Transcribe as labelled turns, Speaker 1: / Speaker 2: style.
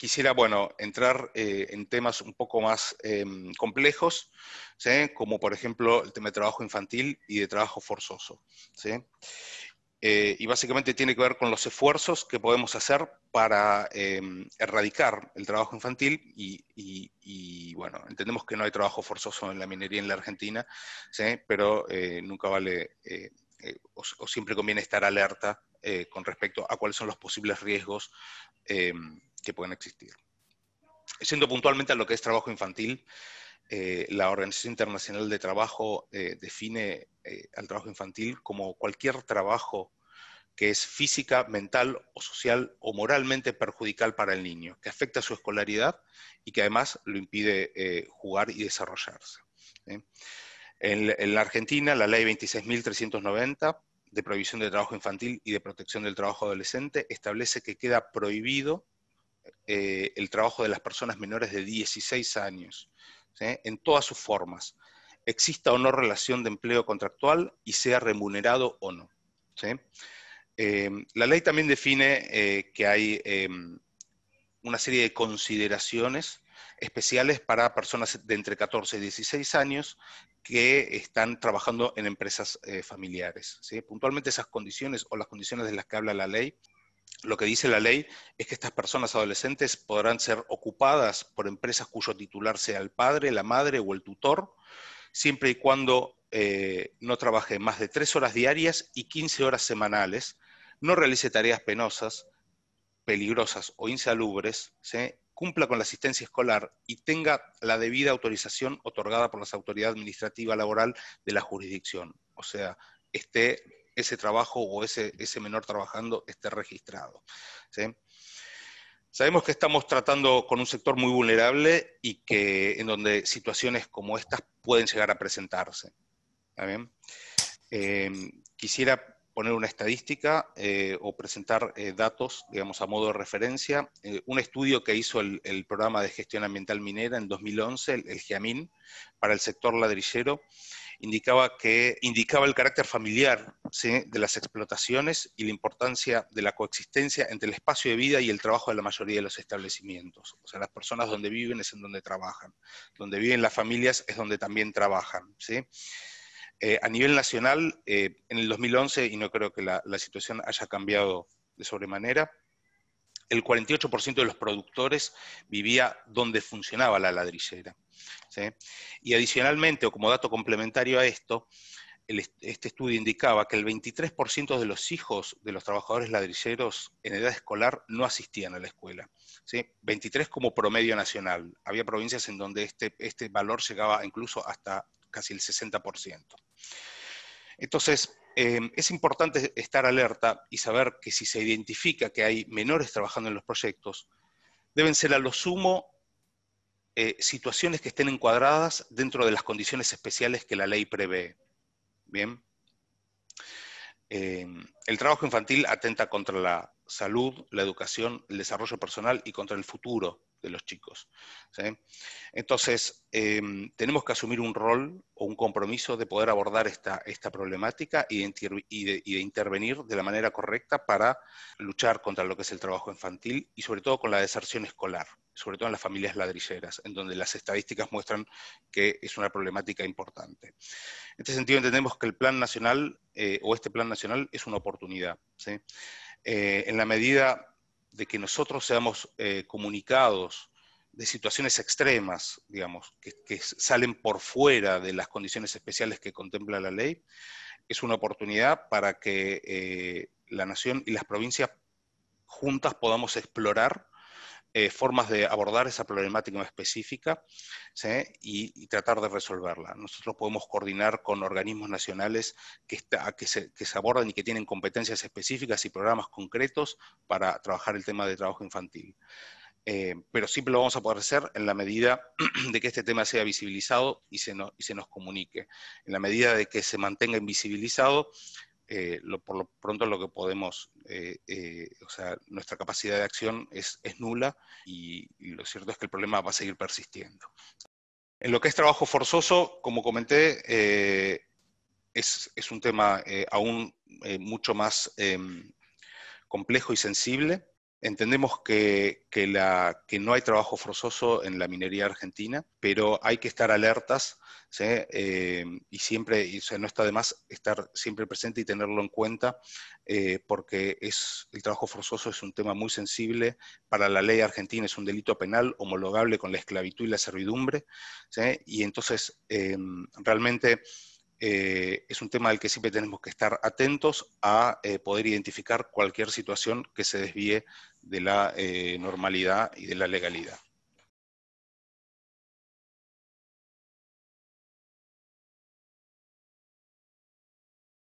Speaker 1: quisiera, bueno, entrar eh, en temas un poco más em, complejos, ¿sí? como por ejemplo el tema de trabajo infantil y de trabajo forzoso. ¿sí? Eh, y básicamente tiene que ver con los esfuerzos que podemos hacer para em, erradicar el trabajo infantil y, bueno, entendemos que no hay trabajo forzoso en la minería en la Argentina, ¿sí? pero eh, nunca vale... O, siempre conviene estar alerta con respecto a cuáles son los posibles riesgos eh, que pueden existir. siendo puntualmente a lo que es trabajo infantil, eh, la Organización Internacional de Trabajo eh, define eh, al trabajo infantil como cualquier trabajo que es física, mental o social o moralmente perjudicial para el niño, que afecta su escolaridad y que además lo impide jugar y desarrollarse. En, en, la Argentina, la ley 26.390 de prohibición de trabajo infantil y de protección del trabajo adolescente establece que queda prohibido eh, el trabajo de las personas menores de 16 años, en todas sus formas, exista o no relación de empleo contractual y sea remunerado o no. Eh, la ley también define eh, que hay em, una serie de consideraciones especiales para personas de entre 14 y 16 años que están trabajando en empresas familiares. Puntualmente esas condiciones o las condiciones de las que habla la ley lo que dice la ley es que estas personas adolescentes podrán ser ocupadas por empresas cuyo titular sea el padre, la madre o el tutor, siempre y cuando eh, no trabaje más de tres horas diarias y 15 horas semanales, no realice tareas penosas, peligrosas o insalubres, cumpla con la asistencia escolar y tenga la debida autorización otorgada por las autoridades administrativa laboral de la jurisdicción. O sea, esté ese trabajo o ese, ese menor trabajando esté registrado. Sabemos que estamos tratando con un sector muy vulnerable y que en donde situaciones como estas pueden llegar a presentarse. Em, quisiera poner una estadística eh, o presentar eh, datos, digamos, a modo de referencia. Eh, un estudio que hizo el, programa de gestión ambiental minera en 2011, el, el para el sector ladrillero, indicaba, que, indicaba el carácter familiar de las explotaciones y la importancia de la coexistencia entre el espacio de vida y el trabajo de la mayoría de los establecimientos. O sea, las personas donde viven es en donde trabajan, donde viven las familias es donde también trabajan. Eh, a nivel nacional, eh, en el 2011, y no creo que la, la situación haya cambiado de sobremanera, el 48% de los productores vivía donde funcionaba la ladrillera. Y adicionalmente, o como dato complementario a esto, este estudio indicaba que el 23% de los hijos de los trabajadores ladrilleros en edad escolar no asistían a la escuela. 23 como promedio nacional. Había provincias en donde este, este valor llegaba incluso hasta casi el 60%. Entonces, em, es importante estar alerta y saber que si se identifica que hay menores trabajando en los proyectos, deben ser a lo sumo eh, situaciones que estén encuadradas dentro de las condiciones especiales que la ley prevé. Bien. Em, el trabajo infantil atenta contra la salud, la educación, el desarrollo personal y contra el futuro de los chicos. Entonces, em, tenemos que asumir un rol o un compromiso de poder abordar esta, esta problemática y de, intervenir de la manera correcta para luchar contra lo que es el trabajo infantil y sobre todo con la deserción escolar, sobre todo en las familias ladrilleras, en donde las estadísticas muestran que es una problemática importante. En este sentido, entendemos que el Plan Nacional eh, o este Plan Nacional es una oportunidad. Eh, en la medida de que nosotros seamos eh, comunicados de situaciones extremas, digamos, que, salen por fuera de las condiciones especiales que contempla la ley, es una oportunidad para que eh, la nación y las provincias juntas podamos explorar eh, formas de abordar esa problemática específica y, tratar de resolverla. Nosotros podemos coordinar con organismos nacionales que, se, abordan y que tienen competencias específicas y programas concretos para trabajar el tema de trabajo infantil. Eh, pero siempre lo vamos a poder hacer en la medida de que este tema sea visibilizado y se, y se nos comunique. En la medida de que se mantenga invisibilizado, eh, por lo pronto lo que podemos, eh, eh, o sea, nuestra capacidad de acción es, nula y, lo cierto es que el problema va a seguir persistiendo. En lo que es trabajo forzoso, como comenté, es, un tema aún mucho más em, complejo y sensible. Entendemos que, la, que, no hay trabajo forzoso en la minería argentina, pero hay que estar alertas eh, y siempre, y, o no está de más estar siempre presente y tenerlo en cuenta, eh, porque es, el trabajo forzoso es un tema muy sensible para la ley argentina, es un delito penal homologable con la esclavitud y la servidumbre, y entonces eh, realmente eh, es un tema al que siempre tenemos que estar atentos a eh, poder identificar cualquier situación que se desvíe de la eh, normalidad y de la legalidad.